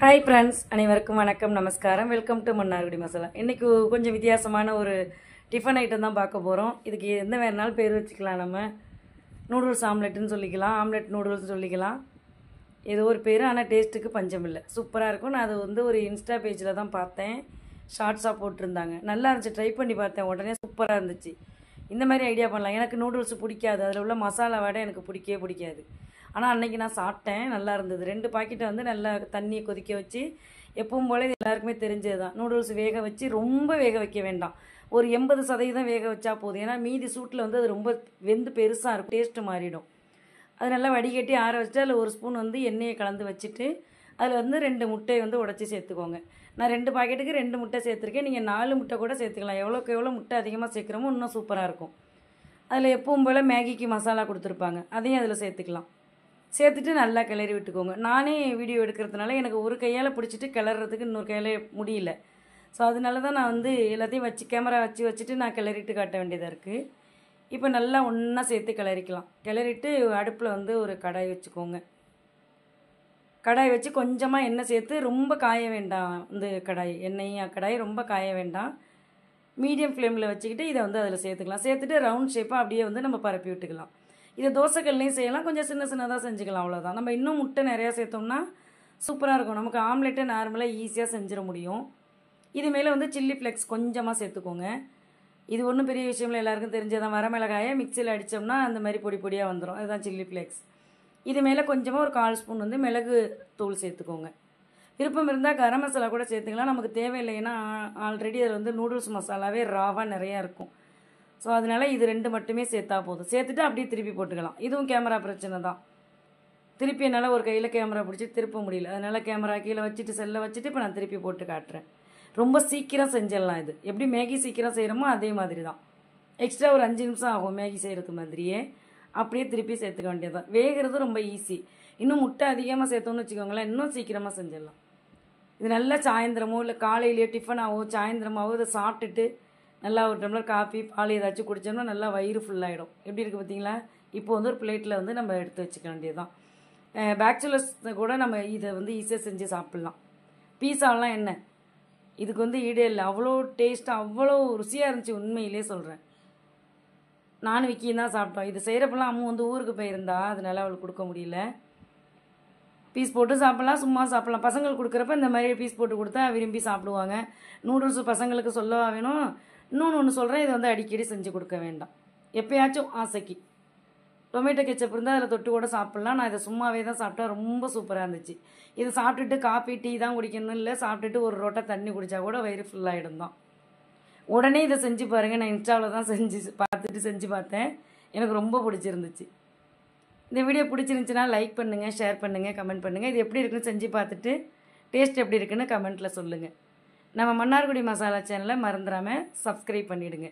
hi friends அனைவருக்கும் வணக்கம் நமஸ்காரம் வெல்கம் டு மன்னார்குடி மசாலா இன்றைக்கி கொஞ்சம் வித்தியாசமான ஒரு டிஃபன் ஐட்டம் தான் பார்க்க போகிறோம் இதுக்கு எந்த வேணாலும் பேர் வச்சுக்கலாம் நம்ம நூடுல்ஸ் ஆம்லெட்டுன்னு சொல்லிக்கலாம் ஆம்லெட் நூடுல்ஸ்னு சொல்லிக்கலாம் ஏதோ ஒரு பேர் ஆனால் டேஸ்ட்டுக்கு பஞ்சம் இல்லை சூப்பராக இருக்கும் நான் அது வந்து ஒரு இன்ஸ்டா பேஜில் தான் பார்த்தேன் ஷார்ட்ஸாக போட்டிருந்தாங்க நல்லா இருந்துச்சு ட்ரை பண்ணி பார்த்தேன் உடனே சூப்பராக இருந்துச்சு இந்த மாதிரி ஐடியா பண்ணலாம் எனக்கு நூடுல்ஸ் பிடிக்காது அதில் உள்ள மசாலா வடை எனக்கு பிடிக்கவே பிடிக்காது ஆனால் அன்றைக்கி நான் சாப்பிட்டேன் நல்லா இருந்தது ரெண்டு பாக்கெட்டை வந்து நல்லா தண்ணியை கொதிக்க வச்சு எப்பவும் போல எல்லாருக்குமே தெரிஞ்சது தான் நூடுல்ஸ் வேக வச்சு ரொம்ப வேக வைக்க வேண்டாம் ஒரு எண்பது சதவீதம் வேக வச்சா போதும் ஏன்னா மீதி சூட்டில் வந்து அது ரொம்ப வெந்து பெருசாக இருக்கும் டேஸ்ட்டு மாறிடும் அது நல்லா வடிகட்டி ஆற வச்சுட்டு அதில் ஒரு ஸ்பூன் வந்து எண்ணெயை கலந்து வச்சுட்டு அதில் வந்து ரெண்டு முட்டையை வந்து உடச்சி சேர்த்துக்கோங்க நான் ரெண்டு பாக்கெட்டுக்கு ரெண்டு முட்டை சேர்த்துருக்கேன் நீங்கள் நாலு முட்டை கூட சேர்த்துக்கலாம் எவ்வளோக்கு எவ்வளோ முட்டை அதிகமாக சேர்க்குறோமோ இன்னும் சூப்பராக இருக்கும் அதில் எப்பவும் போல் மேகிக்கு மசாலா கொடுத்துருப்பாங்க அதையும் அதில் சேர்த்துக்கலாம் சேர்த்துட்டு நல்லா கிளறி விட்டுக்கோங்க நானே வீடியோ எடுக்கிறதுனால எனக்கு ஒரு கையால் பிடிச்சிட்டு கிளறதுக்கு இன்னொரு கையால் முடியல ஸோ அதனால தான் நான் வந்து எல்லாத்தையும் வச்சு கேமரா வச்சு வச்சுட்டு நான் கிளறிட்டு காட்ட வேண்டியதாக இருக்குது இப்போ நல்லா ஒன்றா சேர்த்து கிளறிக்கலாம் கிளறிட்டு அடுப்பில் வந்து ஒரு கடாய் வச்சுக்கோங்க கடாய் வச்சு கொஞ்சமாக எண்ணெய் சேர்த்து ரொம்ப காய வேண்டாம் இந்த கடாய் எண்ணெய் கடாய் ரொம்ப காய வேண்டாம் மீடியம் ஃப்ளேமில் வச்சுக்கிட்டு இதை வந்து அதில் சேர்த்துக்கலாம் சேர்த்துட்டு ரவுண்ட் ஷேப்பாக அப்படியே வந்து நம்ம பரப்பி விட்டுக்கலாம் இது தோசைக்கல்லையும் செய்யலாம் கொஞ்சம் சின்ன சின்னதாக செஞ்சுக்கலாம் அவ்வளோதான் நம்ம இன்னும் முட்டை நிறையா சேர்த்தோம்னா சூப்பராக இருக்கும் நமக்கு ஆம்லெட்டை நார்மலாக ஈஸியாக செஞ்சிட முடியும் இது மேலே வந்து சில்லி ஃப்ளெக்ஸ் கொஞ்சமாக சேர்த்துக்கோங்க இது ஒன்றும் பெரிய விஷயம்ல எல்லாருக்கும் தெரிஞ்சதான் வரமிளகாயை மிக்சியில் அடித்தோம்னா அந்த மாதிரி பொடி பொடியாக வந்துடும் அதுதான் சில்லி ஃப்ளெக்ஸ் இது மேலே கொஞ்சமாக ஒரு கால் ஸ்பூன் வந்து மிளகு தூள் சேர்த்துக்கோங்க விருப்பம் இருந்தால் கரம் மசாலா கூட சேர்த்துக்கலாம் நமக்கு தேவையில்லைன்னா ஆல்ரெடி அது வந்து நூடுல்ஸ் மசாலாவே ராவாக நிறையா இருக்கும் ஸோ அதனால் இது ரெண்டு மட்டுமே சேர்த்தா போதும் சேர்த்துட்டு அப்படியே திருப்பி போட்டுக்கலாம் இதுவும் கேமரா பிரச்சனை தான் திருப்பி என்னால் ஒரு கையில் கேமரா பிடிச்சி திருப்ப முடியல அதனால் கேமரா கீழே வச்சுட்டு செல்லை வச்சுட்டு இப்போ நான் திருப்பி போட்டு காட்டுறேன் ரொம்ப சீக்கிரம் செஞ்சிடலாம் இது எப்படி மேகி சீக்கிரம் செய்கிறோமோ அதே மாதிரி தான் எக்ஸ்ட்ரா ஒரு அஞ்சு நிமிஷம் ஆகும் மேகி செய்கிறது மாதிரியே அப்படியே திருப்பி சேர்த்துக்க வேண்டியது தான் வேகிறது ரொம்ப ஈஸி இன்னும் முட்டை அதிகமாக சேர்த்தோன்னு வச்சுக்கோங்களேன் இன்னும் சீக்கிரமாக செஞ்சிடலாம் இது நல்லா சாயந்தரமோ இல்லை காலையிலேயோ டிஃபனாகவோ சாயந்தரமாகவோ இதை சாப்பிட்டுட்டு நல்லா ஒரு டம்ளர் காஃபி பால் ஏதாச்சும் குடித்தோம்னா நல்லா வயிறு ஃபுல்லாகிடும் எப்படி இருக்குது பார்த்தீங்களா இப்போ வந்து ஒரு பிளேட்டில் வந்து நம்ம எடுத்து வச்சுக்க வேண்டியது தான் பேச்சுலர்ஸ் கூட நம்ம இதை வந்து ஈஸியாக செஞ்சு சாப்பிட்லாம் பீஸாலாம் என்ன இதுக்கு வந்து ஈடே இல்லை அவ்வளோ டேஸ்ட்டாக அவ்வளோ ருசியாக இருந்துச்சு உண்மையிலே சொல்கிறேன் நானும் விக்கியும் தான் சாப்பிட்டோம் இது செய்கிறப்பெல்லாம் அம்மா வந்து ஊருக்கு போயிருந்தா அதனால அவளுக்கு கொடுக்க முடியல பீஸ் போட்டு சாப்பிட்லாம் சும்மா சாப்பிட்லாம் பசங்களுக்கு கொடுக்குறப்ப இந்த மாதிரி பீஸ் போட்டு கொடுத்தா விரும்பி சாப்பிடுவாங்க நூடுல்ஸ் பசங்களுக்கு சொல்லவா வேணும் இன்னொன்று ஒன்று சொல்கிறேன் இது வந்து அடிக்கடி செஞ்சு கொடுக்க வேண்டாம் எப்போயாச்சும் ஆசைக்கு டொமேட்டோ கெச்சப் இருந்தால் அதில் தொட்டு கூட சாப்பிட்லாம் நான் இதை சும்மாவே தான் சாப்பிட்டா ரொம்ப சூப்பராக இருந்துச்சு இதை சாப்பிட்டுட்டு காஃபி டீ தான் குடிக்கணும் இல்லை சாப்பிட்டுட்டு ஒரு ரோட்டை தண்ணி குடித்தா கூட வயிறு ஃபுல்லாகிடும் தான் உடனே இதை செஞ்சு பாருங்கள் நான் இன்ஸ்டாவில் தான் செஞ்சு பார்த்துட்டு செஞ்சு பார்த்தேன் எனக்கு ரொம்ப பிடிச்சிருந்துச்சு இந்த வீடியோ பிடிச்சிருந்துச்சுன்னா லைக் பண்ணுங்கள் ஷேர் பண்ணுங்கள் கமெண்ட் பண்ணுங்கள் இது எப்படி இருக்குன்னு செஞ்சு பார்த்துட்டு டேஸ்ட் எப்படி இருக்குன்னு கமெண்ட்டில் சொல்லுங்கள் நம்ம மன்னார்குடி மசாலா சேனலை மறந்துடாமல் சப்ஸ்கிரைப் பண்ணிவிடுங்க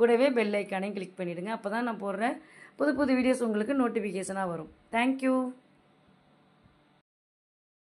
கூடவே பெல் ஐக்கானையும் கிளிக் பண்ணிவிடுங்க அப்போ தான் நான் போடுற புது புது வீடியோஸ் உங்களுக்கு நோட்டிஃபிகேஷனாக வரும் தேங்க்யூ